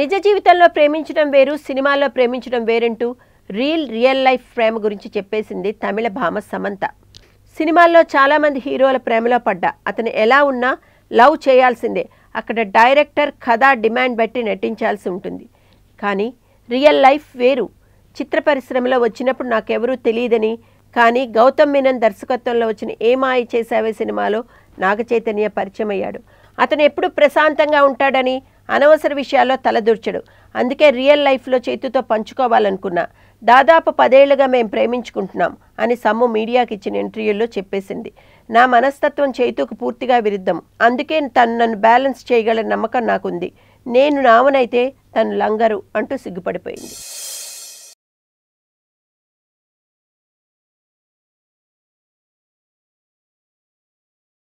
నిజ జీవితంలో ప్రేమించడం వేరు సినిమాల్లో ప్రేమించడం వేరంటూ రీల్ రియల్ లైఫ్ ప్రేమ గురించి చెప్పేసింది తమిళ భామ సమంత సినిమాల్లో చాలామంది హీరోల ప్రేమలో పడ్డా అతను ఎలా ఉన్నా లవ్ చేయాల్సిందే అక్కడ డైరెక్టర్ కథ డిమాండ్ బట్టి నటించాల్సి ఉంటుంది కానీ రియల్ లైఫ్ వేరు చిత్ర పరిశ్రమలో వచ్చినప్పుడు నాకెవరూ తెలియదని కానీ గౌతమ్ మీనన్ దర్శకత్వంలో వచ్చిన ఏమాయి చేశావే సినిమాలో నాగచైతన్య పరిచయం అయ్యాడు అతను ఎప్పుడు ప్రశాంతంగా ఉంటాడని అనవసర విషయాల్లో తలదూర్చడు అందుకే రియల్ లైఫ్లో చేతితో పంచుకోవాలనుకున్నా దాదాపు పదేళ్లుగా మేము ప్రేమించుకుంటున్నాం అని సమ్ము మీడియాకి ఇచ్చిన ఇంటర్వ్యూలో చెప్పేసింది నా మనస్తత్వం చేతుకు పూర్తిగా విరుద్ధం అందుకే తను నన్ను బ్యాలెన్స్ చేయగల నమ్మకం నాకుంది నేను నావనైతే తను లంగరు అంటూ సిగ్గుపడిపోయింది